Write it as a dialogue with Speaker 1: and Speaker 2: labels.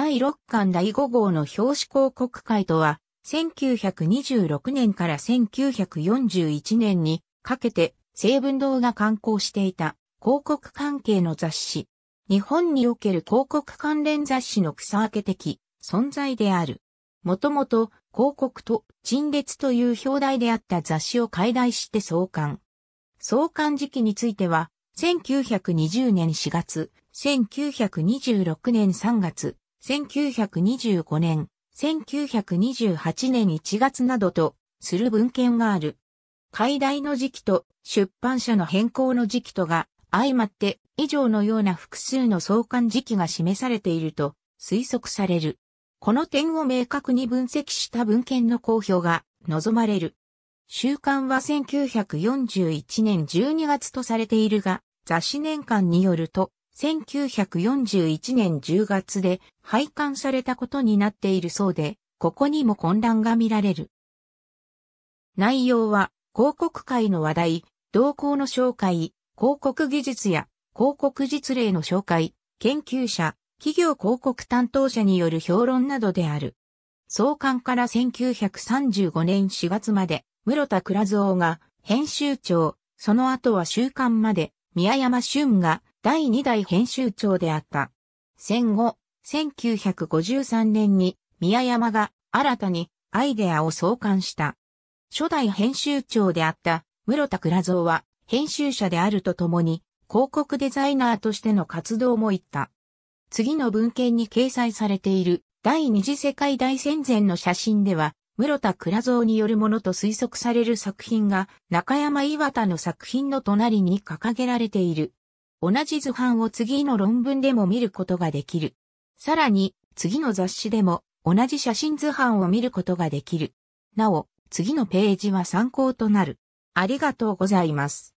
Speaker 1: 第6巻第5号の表紙広告会とは、1926年から1941年にかけて成文堂が刊行していた広告関係の雑誌。日本における広告関連雑誌の草分け的存在である。もともと広告と陳列という表題であった雑誌を解題して創刊。創刊時期については、1920年4月、1926年3月、1925年、1928年1月などとする文献がある。解題の時期と出版社の変更の時期とが相まって以上のような複数の相関時期が示されていると推測される。この点を明確に分析した文献の公表が望まれる。週刊は1941年12月とされているが、雑誌年間によると、1941年10月で廃刊されたことになっているそうで、ここにも混乱が見られる。内容は、広告界の話題、動向の紹介、広告技術や広告実例の紹介、研究者、企業広告担当者による評論などである。創刊から1935年4月まで、室田倉蔵が編集長、その後は週刊まで、宮山俊が第2代編集長であった。戦後、1953年に宮山が新たにアイデアを創刊した。初代編集長であった室田倉蔵は編集者であるとともに広告デザイナーとしての活動も行った。次の文献に掲載されている第二次世界大戦前の写真では、室田倉蔵によるものと推測される作品が中山岩田の作品の隣に掲げられている。同じ図版を次の論文でも見ることができる。さらに、次の雑誌でも同じ写真図版を見ることができる。なお、次のページは参考となる。ありがとうございます。